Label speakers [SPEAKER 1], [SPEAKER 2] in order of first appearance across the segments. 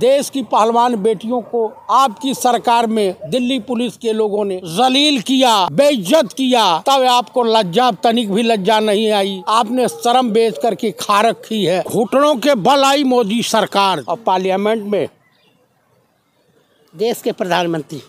[SPEAKER 1] देश की पहलवान बेटियों को आपकी सरकार में दिल्ली पुलिस के लोगों ने जलील किया बेइज्जत किया तब आपको लज्जा तनिक भी लज्जा नहीं आई आपने शर्म बेच करके खा रखी है घुटनों के बल आई मोदी सरकार और पार्लियामेंट में देश के प्रधानमंत्री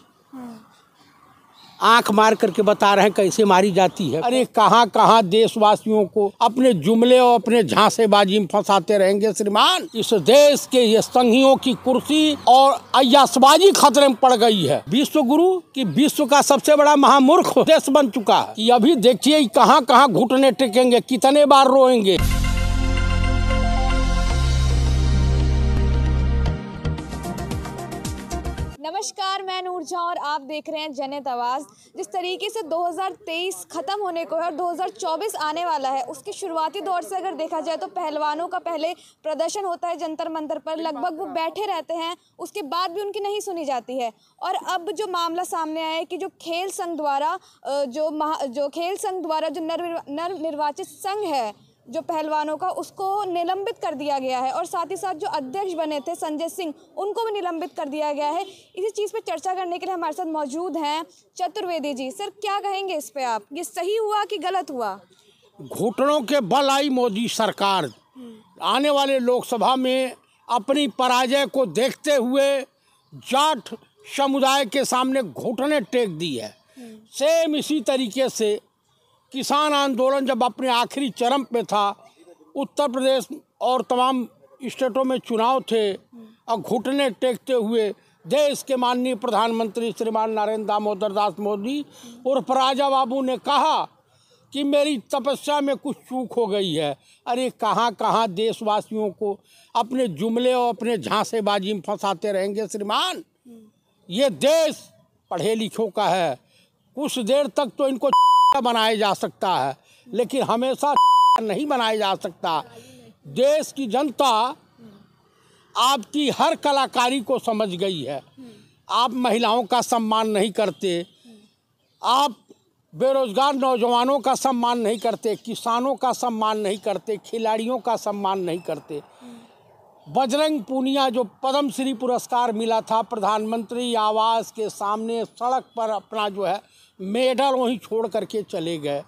[SPEAKER 1] आंख मार करके बता रहे हैं कैसे मारी जाती है अरे कहाँ कहाँ देशवासियों को अपने जुमले और अपने झांसेबाजी में फंसाते रहेंगे श्रीमान इस देश के ये संघियों की कुर्सी और अयासबाजी खतरे में पड़ गई है विश्व गुरु की विश्व का सबसे बड़ा महामूर्ख देश बन चुका है अभी देखिए कहाँ कहाँ घुटने टेकेंगे कितने बार रोएंगे
[SPEAKER 2] नमस्कार मैं नूरजहां और आप देख रहे हैं जनत आवाज़ जिस तरीके से 2023 ख़त्म होने को है और 2024 आने वाला है उसके शुरुआती दौर से अगर देखा जाए तो पहलवानों का पहले प्रदर्शन होता है जंतर मंतर पर लगभग वो बैठे रहते हैं उसके बाद भी उनकी नहीं सुनी जाती है और अब जो मामला सामने आया है कि जो खेल संघ द्वारा जो महा जो खेल संघ द्वारा जो नर निर्वाचित संघ है जो पहलवानों का उसको निलंबित कर दिया गया है और साथ ही साथ जो अध्यक्ष बने थे संजय सिंह उनको भी निलंबित कर दिया गया है इसी चीज़ पर चर्चा करने के लिए हमारे साथ मौजूद हैं चतुर्वेदी जी सर क्या कहेंगे इस पर आप ये सही हुआ कि गलत हुआ
[SPEAKER 1] घुटनों के बल आई मोदी सरकार आने वाले लोकसभा में अपनी पराजय को देखते हुए जाट समुदाय के सामने घुटने टेक दी है सेम इसी तरीके से किसान आंदोलन जब अपने आखिरी चरम पे था उत्तर प्रदेश और तमाम स्टेटों में चुनाव थे और घुटने टेकते हुए देश के माननीय प्रधानमंत्री श्रीमान नरेंद्र दामोदर दास मोदी उर्फ राजा बाबू ने कहा कि मेरी तपस्या में कुछ चूक हो गई है अरे कहाँ कहाँ देशवासियों को अपने जुमले और अपने झांसेबाजी में फंसाते रहेंगे श्रीमान ये देश पढ़े लिखों का है कुछ देर तक तो इनको बनाया जा सकता है लेकिन हमेशा नहीं बनाया जा सकता देश की जनता आपकी हर कलाकारी को समझ गई है आप महिलाओं का सम्मान नहीं करते आप बेरोजगार नौजवानों का सम्मान नहीं करते किसानों का सम्मान नहीं करते खिलाड़ियों का सम्मान नहीं करते बजरंग पूनिया जो पद्मश्री पुरस्कार मिला था प्रधानमंत्री आवास के सामने सड़क पर अपना जो है मेडल वहीं छोड़ करके चले गए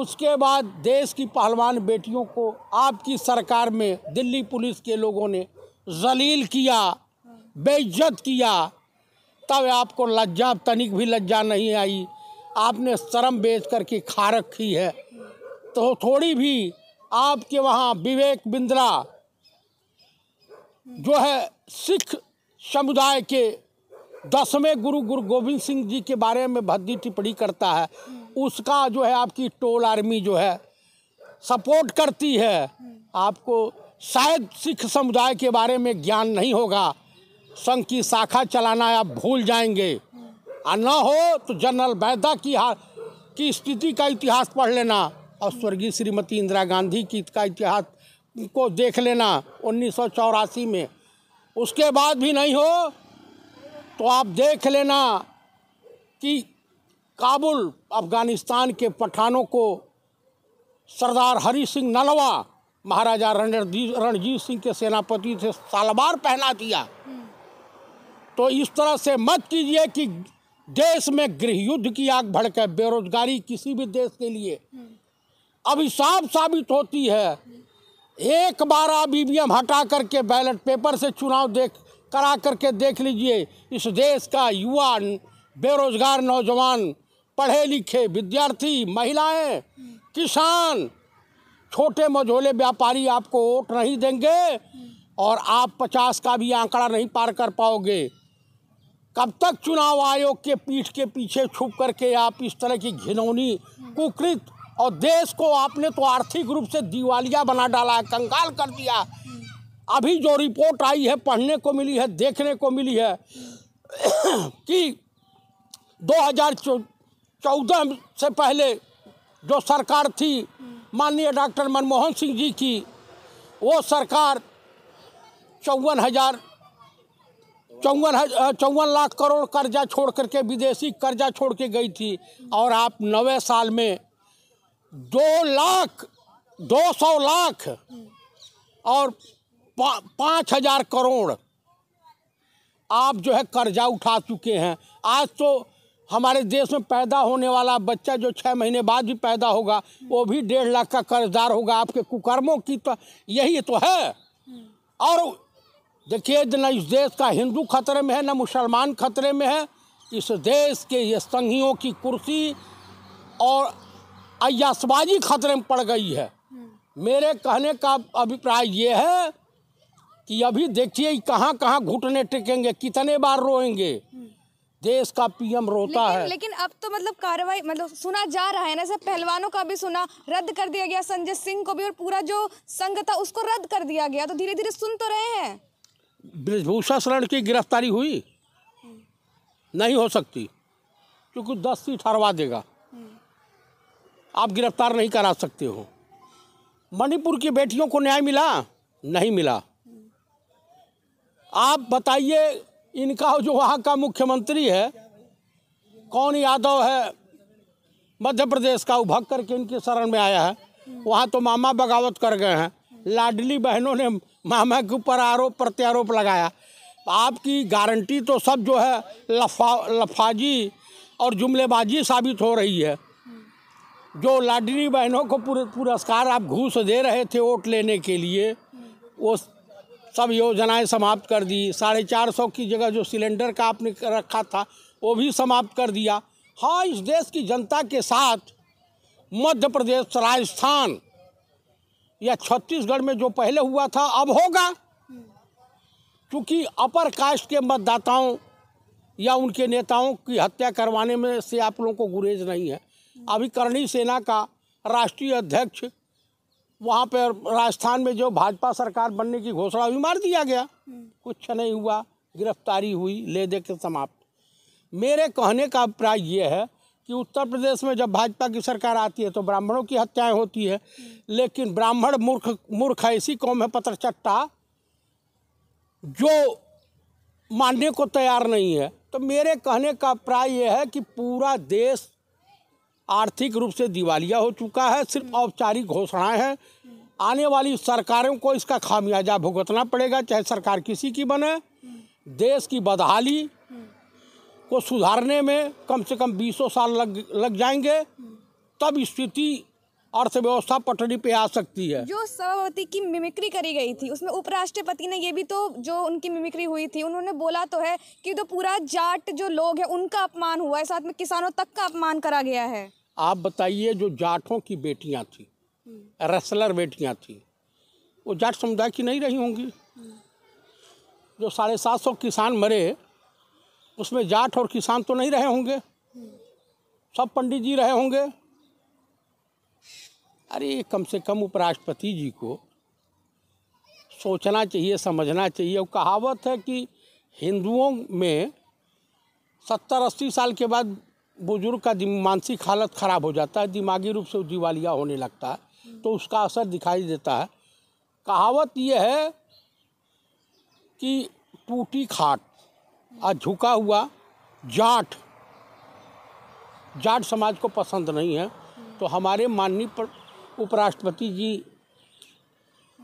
[SPEAKER 1] उसके बाद देश की पहलवान बेटियों को आपकी सरकार में दिल्ली पुलिस के लोगों ने जलील किया बेइज्जत किया तब आपको लज्जा तनिक भी लज्जा नहीं आई आपने शर्म बेच करके खा रखी है तो थोड़ी भी आपके वहाँ विवेक बिंद्रा जो है सिख समुदाय के दसवें गुरु गुरु गोविंद सिंह जी के बारे में भद्दी टिप्पणी करता है उसका जो है आपकी टोल आर्मी जो है सपोर्ट करती है आपको शायद सिख समुदाय के बारे में ज्ञान नहीं होगा संघ की शाखा चलाना आप भूल जाएंगे और ना हो तो जनरल बैदा की हा की स्थिति का इतिहास पढ़ लेना और स्वर्गीय श्रीमती इंदिरा गांधी की का इतिहास को देख लेना उन्नीस में उसके बाद भी नहीं हो तो आप देख लेना कि काबुल अफ़गानिस्तान के पठानों को सरदार हरी सिंह नलवा महाराजा रणजीत रणजीत सिंह के सेनापति से सालबार पहना दिया तो इस तरह से मत कीजिए कि देश में गृह युद्ध की आग भड़के बेरोजगारी किसी भी देश के लिए साफ साबित होती है एक बार आप ईवीएम हटा करके बैलेट पेपर से चुनाव देख करा करके देख लीजिए इस देश का युवा बेरोजगार नौजवान पढ़े लिखे विद्यार्थी महिलाएं किसान छोटे मझोले व्यापारी आपको वोट नहीं देंगे और आप पचास का भी आंकड़ा नहीं पार कर पाओगे कब तक चुनाव आयोग के पीठ के पीछे छुप करके आप इस तरह की घिनौनी कुकृत और देश को आपने तो आर्थिक रूप से दिवालिया बना डाला है कंगाल कर दिया अभी जो रिपोर्ट आई है पढ़ने को मिली है देखने को मिली है कि 2014 से पहले जो सरकार थी माननीय डॉक्टर मनमोहन सिंह जी की वो सरकार चौवन हज़ार चौवन चौवन लाख करोड़ कर्जा छोड़ करके विदेशी कर्जा छोड़ के गई थी और आप नवे साल में दो लाख दो सौ लाख और पाँच हजार करोड़ आप जो है कर्जा उठा चुके हैं आज तो हमारे देश में पैदा होने वाला बच्चा जो छः महीने बाद भी पैदा होगा वो भी डेढ़ लाख का कर्जदार होगा आपके कुकर्मों की तो यही तो है और देखिए न इस देश का हिंदू खतरे में है न मुसलमान खतरे में है इस देश के ये संघियों की कुर्सी और अयासबाजी खतरे में पड़ गई है हम्म। मेरे कहने का अभिप्राय ये है कि अभी देखिए कहाँ कहाँ घुटने टेकेंगे कितने बार रोएंगे देश का पीएम रोता लेकिन, है लेकिन
[SPEAKER 2] अब तो मतलब कार्रवाई मतलब सुना जा रहा है ना सब पहलवानों का भी सुना रद्द कर दिया गया संजय सिंह को भी और पूरा जो संघ था उसको रद्द कर दिया गया तो धीरे धीरे सुन तो रहे हैं
[SPEAKER 1] ब्रजभूषा शरण की गिरफ्तारी हुई नहीं हो सकती क्योंकि दस सीट हरवा देगा आप गिरफ्तार नहीं करा सकते हो मणिपुर की बेटियों को न्याय मिला नहीं मिला आप बताइए इनका जो वहाँ का मुख्यमंत्री है कौन यादव है मध्य प्रदेश का उभग करके इनके शरण में आया है वहाँ तो मामा बगावत कर गए हैं लाडली बहनों ने मामा के ऊपर आरोप प्रत्यारोप लगाया आपकी गारंटी तो सब जो है लफा लफाजी और जुमलेबाजी साबित हो रही है जो लाडली बहनों को पुरस्कार आप घूस दे रहे थे वोट लेने के लिए वो सब योजनाएं समाप्त कर दी साढ़े चार सौ की जगह जो सिलेंडर का आपने रखा था वो भी समाप्त कर दिया हाँ इस देश की जनता के साथ मध्य प्रदेश राजस्थान या छत्तीसगढ़ में जो पहले हुआ था अब होगा क्योंकि अपर कास्ट के मतदाताओं या उनके नेताओं की हत्या करवाने में से आप लोगों को गुरेज नहीं है अभी करणी सेना का राष्ट्रीय अध्यक्ष वहाँ पर राजस्थान में जो भाजपा सरकार बनने की घोषणा हुई मार दिया गया कुछ नहीं हुआ गिरफ्तारी हुई ले दे के समाप्त मेरे कहने का अभिप्राय ये है कि उत्तर प्रदेश में जब भाजपा की सरकार आती है तो ब्राह्मणों की हत्याएं होती है लेकिन ब्राह्मण मूर्ख मूर्ख ऐसी कौम है पत्र चट्टा जो मानने को तैयार नहीं है तो मेरे कहने का अभिप्राय यह है कि पूरा देश आर्थिक रूप से दिवालिया हो चुका है सिर्फ हम्म। औपचारिक घोषणाएं हैं आने वाली सरकारों को इसका खामियाजा भुगतना पड़ेगा चाहे सरकार किसी की बने हम्म। देश की बदहाली हम्म। को सुधारने में कम से कम बीसों साल लग लग जाएंगे तब स्थिति अर्थव्यवस्था पटरी पे आ सकती है जो
[SPEAKER 2] सभापति की मिमिक्री करी गई थी उसमें उपराष्ट्रपति ने ये भी तो जो उनकी मिमिक्री हुई थी उन्होंने बोला तो है कि तो पूरा जाट जो लोग है उनका अपमान हुआ है साथ में किसानों तक का अपमान करा गया है
[SPEAKER 1] आप बताइए जो जाटों की बेटियाँ थी रेसलर बेटियाँ थी वो जाट समुदाय की नहीं रही होंगी जो साढ़े सात सौ किसान मरे उसमें जाट और किसान तो नहीं रहे होंगे सब पंडित जी रहे होंगे अरे कम से कम उपराष्ट्रपति जी को सोचना चाहिए समझना चाहिए और कहावत है कि हिंदुओं में सत्तर अस्सी साल के बाद बुजुर्ग का मानसिक हालत ख़राब हो जाता है दिमागी रूप से दिवालिया होने लगता है तो उसका असर दिखाई देता है कहावत यह है कि टूटी खाट और झुका हुआ जाट जाट समाज को पसंद नहीं है तो हमारे माननीय उपराष्ट्रपति जी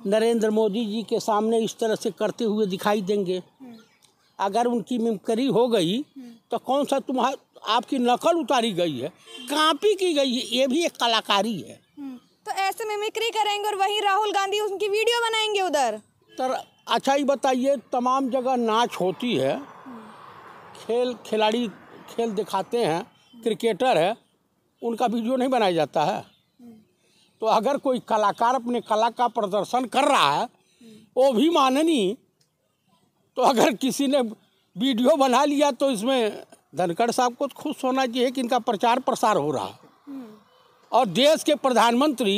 [SPEAKER 1] नरेंद्र मोदी जी के सामने इस तरह से करते हुए दिखाई देंगे अगर उनकी मिमकरी हो गई तो कौन सा तुम्हारा आपकी नकल उतारी गई है कापी की गई है ये भी एक कलाकारी है
[SPEAKER 2] हम्म, तो ऐसे मिमिक्री करेंगे और वहीं राहुल गांधी उनकी वीडियो बनाएंगे उधर तर
[SPEAKER 1] अच्छा ही बताइए तमाम जगह नाच होती है खेल खिलाड़ी खेल दिखाते हैं क्रिकेटर है उनका वीडियो नहीं बनाया जाता है तो अगर कोई कलाकार अपने कला का प्रदर्शन कर रहा है वो भी माननी तो अगर किसी ने वीडियो बना लिया तो इसमें धनखड़ साहब को तो खुश होना चाहिए कि इनका प्रचार प्रसार हो रहा और देश के प्रधानमंत्री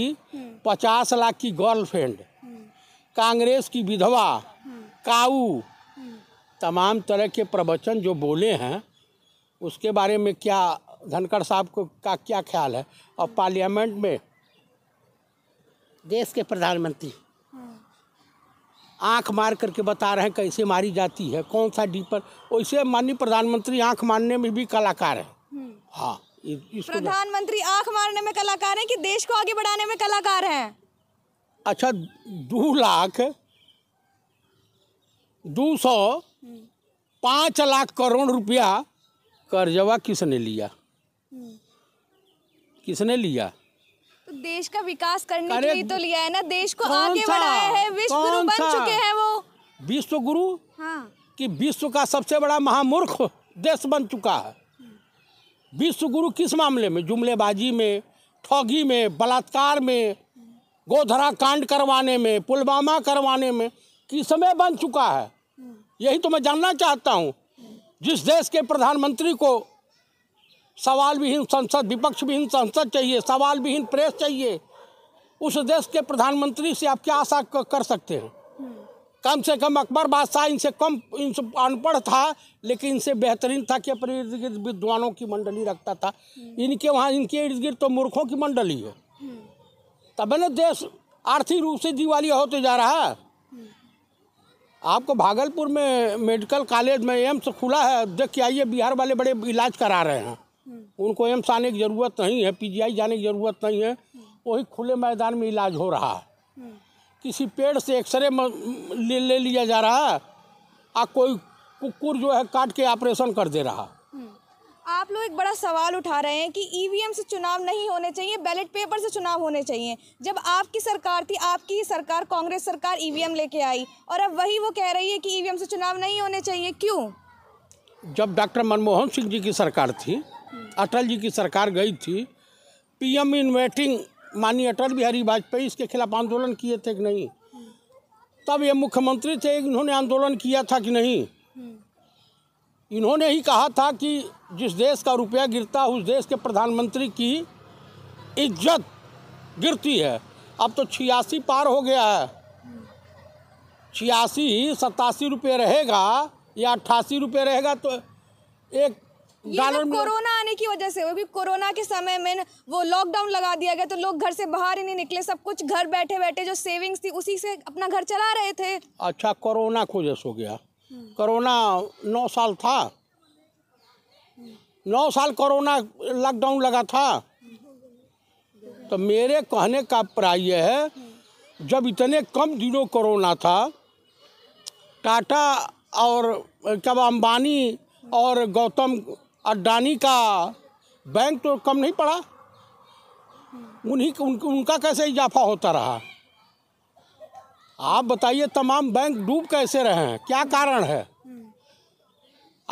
[SPEAKER 1] पचास लाख की गर्लफ्रेंड कांग्रेस की विधवा काऊ तमाम तरह के प्रवचन जो बोले हैं उसके बारे में क्या धनखड़ साहब को का क्या ख्याल है और पार्लियामेंट में देश के प्रधानमंत्री आंख मार करके बता रहे हैं कैसे मारी जाती है कौन सा डीपर वैसे माननीय प्रधानमंत्री आंख मारने में भी कलाकार है हम्म। हाँ प्रधानमंत्री
[SPEAKER 2] आंख मारने में कलाकार है कि देश को आगे बढ़ाने में कलाकार है
[SPEAKER 1] अच्छा दो लाख दो सौ हम्म। पांच लाख करोड़ रुपया कर्जवा किसने लिया
[SPEAKER 2] हम्म।
[SPEAKER 1] किसने लिया
[SPEAKER 2] देश का विकास करने के लिए तो लिया है ना देश को आगे बढ़ाया है विश्व गुरु बन चुके हैं वो विश्व गुरु हाँ।
[SPEAKER 1] कि विश्व का सबसे बड़ा महामूर्ख देश बन चुका है विश्व गुरु किस मामले में जुमलेबाजी में ठगी में बलात्कार में गोधरा कांड करवाने में पुलवामा करवाने में किस में बन चुका है यही तो मैं जानना चाहता हूँ जिस देश के प्रधानमंत्री को सवाल विहीन संसद विपक्ष विहीन संसद चाहिए सवाल विहीन प्रेस चाहिए उस देश के प्रधानमंत्री से आप क्या आशा कर सकते हैं कम से कम अकबर बादशाह इनसे कम इनसे अनपढ़ था लेकिन इनसे बेहतरीन था कि अपने इर्द गिर्द विद्वानों की मंडली रखता था इनके वहाँ इनके इर्द गिर्द तो मूर्खों की मंडली है तब न देश आर्थिक रूप से दिवालिया होते जा रहा है आपको भागलपुर में मेडिकल कॉलेज में एम्स खुला है देख के आइए बिहार वाले बड़े इलाज करा रहे हैं उनको एम्स आने की ज़रूरत नहीं है पीजीआई जाने की ज़रूरत नहीं है वही खुले मैदान में इलाज हो रहा है किसी पेड़ से एक्सरे ले, ले लिया जा रहा है और कोई कुकुर जो है काट के ऑपरेशन कर दे रहा
[SPEAKER 2] हम्म। आप लोग एक बड़ा सवाल उठा रहे हैं कि ईवीएम से चुनाव नहीं होने चाहिए बैलेट पेपर से चुनाव होने चाहिए जब आपकी सरकार थी आपकी सरकार कांग्रेस सरकार ईवीएम लेके आई और अब वही वो कह रही है कि ईवीएम से चुनाव नहीं होने
[SPEAKER 1] चाहिए क्यों जब डॉक्टर मनमोहन सिंह जी की सरकार थी अटल जी की सरकार गई थी पीएम इन वेटिंग माननीय अटल बिहारी वाजपेयी इसके खिलाफ आंदोलन किए थे कि नहीं तब ये मुख्यमंत्री थे इन्होंने आंदोलन किया था कि नहीं इन्होंने ही कहा था कि जिस देश का रुपया गिरता उस देश के प्रधानमंत्री की इज्जत गिरती है अब तो छियासी पार हो गया है छियासी सतासी रुपये रहेगा या अट्ठासी रुपये रहेगा तो एक कोरोना
[SPEAKER 2] आने की वजह से वो भी कोरोना के समय में वो लॉकडाउन लगा दिया गया तो लोग घर से बाहर ही नहीं निकले सब कुछ घर बैठे बैठे जो सेविंग्स थी उसी से अपना घर चला रहे थे
[SPEAKER 1] अच्छा कोरोना की वजह से हो गया हम्म। कोरोना नौ साल था नौ साल कोरोना लॉकडाउन लगा था तो मेरे कहने का प्राय यह है जब इतने कम दिनों कोरोना था टाटा और कब अंबानी और गौतम अडानी का बैंक तो कम नहीं पड़ा उन्हीं उन, उनका कैसे इजाफा होता रहा आप बताइए तमाम बैंक डूब कैसे रहे हैं क्या कारण है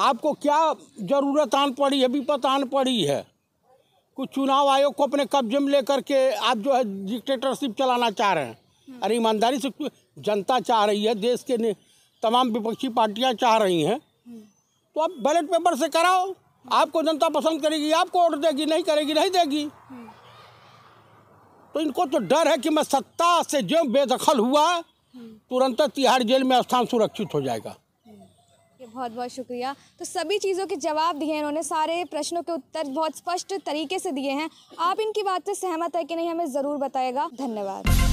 [SPEAKER 1] आपको क्या ज़रूरत आन पड़ी है विपत आन पड़ी है कुछ चुनाव आयोग को अपने कब्जे में लेकर के आप जो है डिक्टेटरशिप चलाना चाह रहे हैं अरे ईमानदारी से जनता चाह रही है देश के तमाम विपक्षी पार्टियां चाह रही हैं तो आप बैलेट पेपर से कराओ आपको जनता पसंद करेगी आपको वोट देगी नहीं करेगी नहीं देगी तो इनको तो डर है कि मैं सत्ता से जो बेदखल हुआ तुरंत तिहाड़ जेल में स्थान सुरक्षित हो जाएगा
[SPEAKER 2] बहुत बहुत शुक्रिया तो सभी चीज़ों के जवाब दिए हैं इन्होंने सारे प्रश्नों के उत्तर बहुत स्पष्ट तरीके से दिए हैं आप इनकी बात से सहमत है कि नहीं हमें ज़रूर बताएगा धन्यवाद